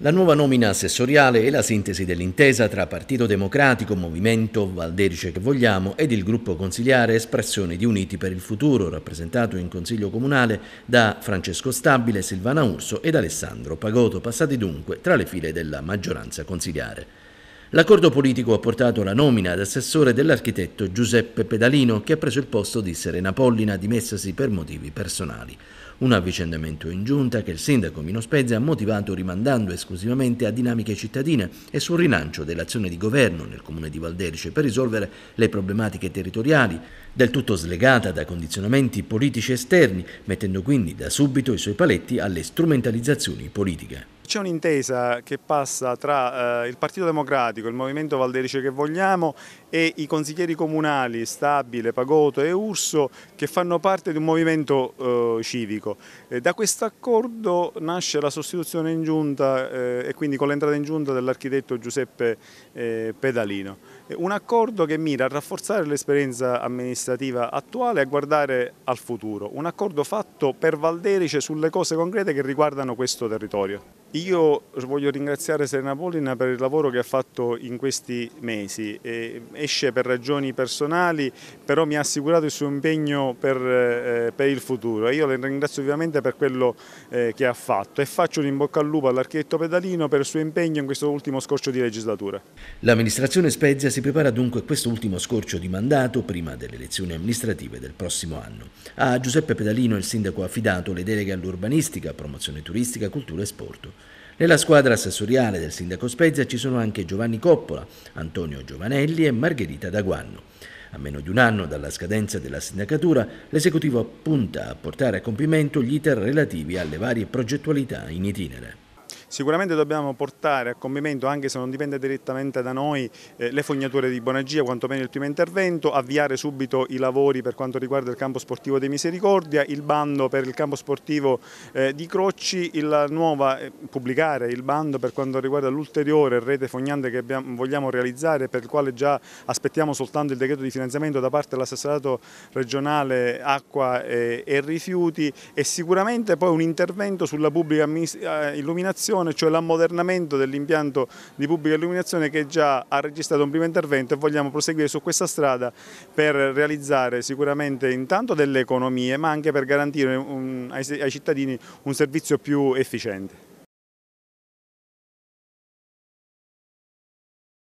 La nuova nomina assessoriale è la sintesi dell'intesa tra Partito Democratico, Movimento Valderice che vogliamo ed il gruppo consigliare Espressione di Uniti per il Futuro, rappresentato in Consiglio Comunale da Francesco Stabile, Silvana Urso ed Alessandro Pagoto, passati dunque tra le file della maggioranza consigliare. L'accordo politico ha portato alla nomina ad assessore dell'architetto Giuseppe Pedalino, che ha preso il posto di Serena Pollina, dimessasi per motivi personali. Un avvicendamento in giunta che il sindaco Mino Spezia ha motivato rimandando esclusivamente a dinamiche cittadine e sul rilancio dell'azione di governo nel comune di Valderice per risolvere le problematiche territoriali, del tutto slegata da condizionamenti politici esterni, mettendo quindi da subito i suoi paletti alle strumentalizzazioni politiche. C'è un'intesa che passa tra eh, il Partito Democratico, il Movimento Valderice che vogliamo e i consiglieri comunali Stabile, Pagoto e Urso che fanno parte di un movimento eh, civico. Eh, da questo accordo nasce la sostituzione in giunta eh, e quindi con l'entrata in giunta dell'architetto Giuseppe eh, Pedalino. Un accordo che mira a rafforzare l'esperienza amministrativa attuale e a guardare al futuro. Un accordo fatto per Valderice sulle cose concrete che riguardano questo territorio. Io voglio ringraziare Serena Polina per il lavoro che ha fatto in questi mesi. esce per ragioni personali, però mi ha assicurato il suo impegno per, eh, per il futuro. Io le ringrazio ovviamente per quello eh, che ha fatto e faccio un in bocca al lupo all'architetto Pedalino per il suo impegno in questo ultimo scorcio di legislatura. L'amministrazione Spezia si prepara dunque a questo ultimo scorcio di mandato prima delle elezioni amministrative del prossimo anno. A Giuseppe Pedalino il sindaco ha affidato le deleghe all'urbanistica, promozione turistica, cultura e sport. Nella squadra assessoriale del sindaco Spezia ci sono anche Giovanni Coppola, Antonio Giovanelli e Margherita Daguanno. A meno di un anno dalla scadenza della sindacatura, l'esecutivo punta a portare a compimento gli iter relativi alle varie progettualità in itinere. Sicuramente dobbiamo portare a compimento, anche se non dipende direttamente da noi, eh, le fognature di Bonagia, quantomeno il primo intervento, avviare subito i lavori per quanto riguarda il campo sportivo dei Misericordia, il bando per il campo sportivo eh, di Crocci, il nuova, eh, pubblicare il bando per quanto riguarda l'ulteriore rete fognante che abbiamo, vogliamo realizzare, per il quale già aspettiamo soltanto il decreto di finanziamento da parte dell'assessorato regionale acqua e, eh, e rifiuti e sicuramente poi un intervento sulla pubblica eh, illuminazione illuminazione, cioè l'ammodernamento dell'impianto di pubblica illuminazione che già ha registrato un primo intervento e vogliamo proseguire su questa strada per realizzare sicuramente intanto delle economie ma anche per garantire un, ai, ai cittadini un servizio più efficiente.